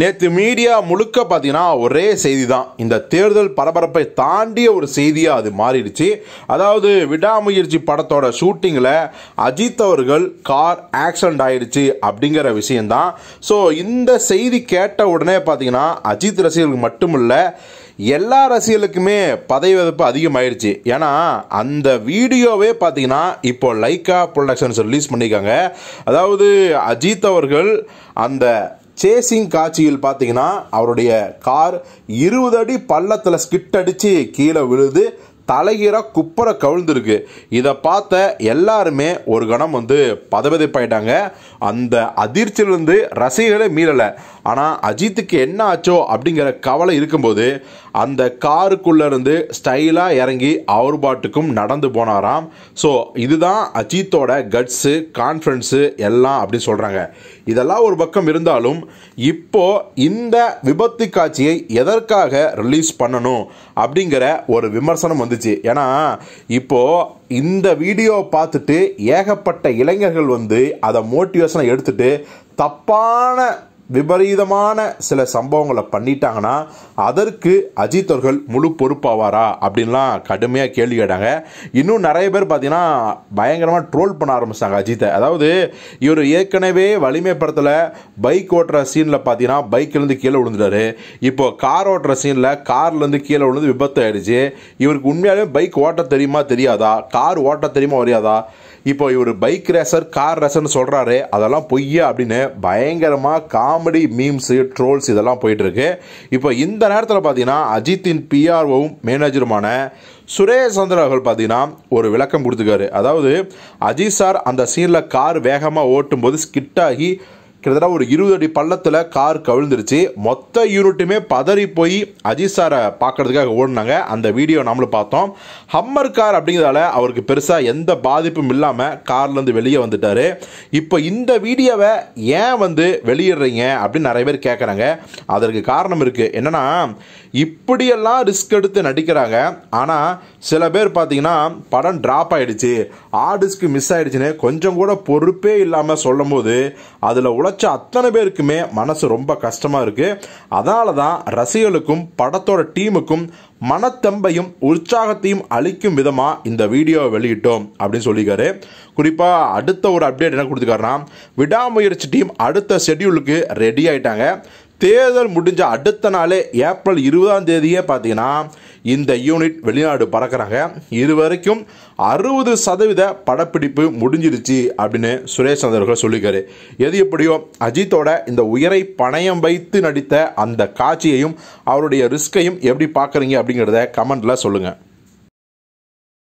நேற்று மீடியா முழுக்க பார்த்தீங்கன்னா ஒரே செய்தி தான் இந்த தேர்தல் பரபரப்பை தாண்டிய ஒரு செய்தியாக அது மாறிடுச்சு அதாவது விடாமுயற்சி படத்தோட ஷூட்டிங்கில் அஜித் அவர்கள் கார் ஆக்சிடென்ட் ஆயிடுச்சு அப்படிங்கிற விஷயந்தான் ஸோ இந்த செய்தி கேட்ட உடனே பார்த்தீங்கன்னா அஜித் ரசிகர்களுக்கு மட்டுமில்ல எல்லா ரசிகர்களுக்குமே பதவி வதப்பு அதிகமாயிடுச்சு ஏன்னா அந்த வீடியோவே பார்த்தீங்கன்னா இப்போ லைக்கா ப்ரொடக்ஷன்ஸ் ரிலீஸ் பண்ணியிருக்காங்க அதாவது அஜித் அவர்கள் அந்த சேசிங் காட்சியில் பார்த்தீங்கன்னா அவருடைய கார் இருபது அடி பள்ளத்தில் ஸ்கிட் அடித்து கீழே விழுது தலைகீராக குப்பரை கவிழ்ந்துருக்கு இதை பார்த்த எல்லாருமே ஒரு கணம் வந்து பதபதிப்பாயிட்டாங்க அந்த அதிர்ச்சியிலிருந்து ரசிகர்களே மீறலை ஆனால் அஜித்துக்கு என்ன ஆச்சோ அப்படிங்கிற கவலை இருக்கும்போது அந்த காருக்குள்ளேருந்து ஸ்டைலாக இறங்கி அவர் பாட்டுக்கும் நடந்து போனாராம் ஸோ இதுதான் அஜித்தோட கட்ஸு கான்ஃபிடன்ஸு எல்லாம் அப்படின்னு சொல்கிறாங்க இதெல்லாம் ஒரு பக்கம் இருந்தாலும் இப்போ இந்த விபத்து காட்சியை எதற்காக ரிலீஸ் பண்ணணும் அப்படிங்கிற ஒரு விமர்சனம் வந்து வந்துச்சு ஏன்னா இப்போ இந்த வீடியோ பார்த்துட்டு ஏகப்பட்ட இளைஞர்கள் வந்து அதை மோட்டிவேஷனை எடுத்துட்டு தப்பான விபரீதமான சில சம்பவங்களை பண்ணிட்டாங்கன்னா அதற்கு அஜித் அவர்கள் முழு பொறுப்பாவாரா அப்படின்லாம் கடுமையாக கேள்வி கேட்டாங்க இன்னும் நிறைய பேர் பார்த்தீங்கன்னா பயங்கரமாக ட்ரோல் பண்ண ஆரம்பிச்சாங்க அஜித்தை அதாவது இவர் ஏற்கனவே வலிமை படத்தில் பைக் ஓட்டுற சீனில் பார்த்தீங்கன்னா பைக்லேருந்து கீழே விழுந்துட்டாரு இப்போது கார் ஓட்டுற சீனில் கார்லேருந்து கீழே விழுந்து விபத்து ஆயிடுச்சு இவருக்கு உண்மையாலே பைக் ஓட்ட தெரியுமா தெரியாதா கார் ஓட்ட தெரியுமா வரையாதா இப்போ இவர் பைக் ரேசர் கார் ரேசர்னு சொல்கிறாரு அதெல்லாம் பொய்யா அப்படின்னு பயங்கரமாக காமெடி மீம்ஸு ட்ரோல்ஸ் இதெல்லாம் போயிட்டுருக்கு இப்போ இந்த நேரத்தில் பார்த்தீங்கன்னா அஜித்தின் பிஆர்ஓவும் மேனேஜருமான சுரேஷ் சந்திர அவர்கள் பார்த்தீங்கன்னா ஒரு விளக்கம் கொடுத்துருக்காரு அதாவது அஜித் சார் அந்த சீனில் கார் வேகமாக ஓட்டும் போது ஸ்கிட்டாகி கிட்டத்தட்ட ஒரு இருபது அடி பள்ளத்தில் கார் கவிழ்ந்துருச்சு மொத்த யூனிட்டுமே பதறி போய் அஜித் சாரை பார்க்குறதுக்காக ஓடினாங்க அந்த வீடியோ நம்மளும் பார்த்தோம் ஹம்மர் கார் அப்படிங்கிறதால அவருக்கு பெருசாக எந்த பாதிப்பும் இல்லாமல் கார்லேருந்து வெளியே வந்துட்டார் இப்போ இந்த வீடியோவை ஏன் வந்து வெளியிடுறீங்க அப்படின்னு நிறைய பேர் கேட்குறாங்க அதற்கு காரணம் இருக்குது என்னென்னா இப்படியெல்லாம் ரிஸ்க் எடுத்து நடிக்கிறாங்க ஆனால் சில பேர் பார்த்தீங்கன்னா படம் ட்ராப் ஆகிடுச்சு ஆர்டிஸ்க்கு மிஸ் ஆகிடுச்சுன்னு கொஞ்சம் கூட பொறுப்பே இல்லாமல் சொல்லும் போது அதில் உழ உழைச்ச அத்தனை பேருக்குமே மனசு ரொம்ப கஷ்டமாக இருக்குது அதனால தான் ரசிகர்களுக்கும் படத்தோட டீமுக்கும் மனத்தெம்பையும் உற்சாகத்தையும் அளிக்கும் விதமாக இந்த வீடியோவை வெளியிட்டோம் அப்படின்னு சொல்லிக்காரு குறிப்பாக அடுத்த ஒரு அப்டேட் என்ன கொடுத்துக்காருன்னா விடாமுயற்சி டீம் அடுத்த ஷெட்யூலுக்கு ரெடி ஆகிட்டாங்க தேர்தல் முடிஞ்ச அடுத்த நாளே ஏப்ரல் இருபதாம் தேதியே பார்த்தீங்கன்னா இந்த யூனிட் வெளிநாடு பறக்கிறாங்க இது வரைக்கும் அறுபது சதவீத படப்பிடிப்பு முடிஞ்சிருச்சு அப்படின்னு சுரேஷ் சந்திரர்கள் சொல்லிக்காரு எது எப்படியோ அஜித்தோட இந்த உயரை பணயம் வைத்து நடித்த அந்த காட்சியையும் அவருடைய ரிஸ்கையும் எப்படி பார்க்குறீங்க அப்படிங்கிறத கமெண்டில் சொல்லுங்கள்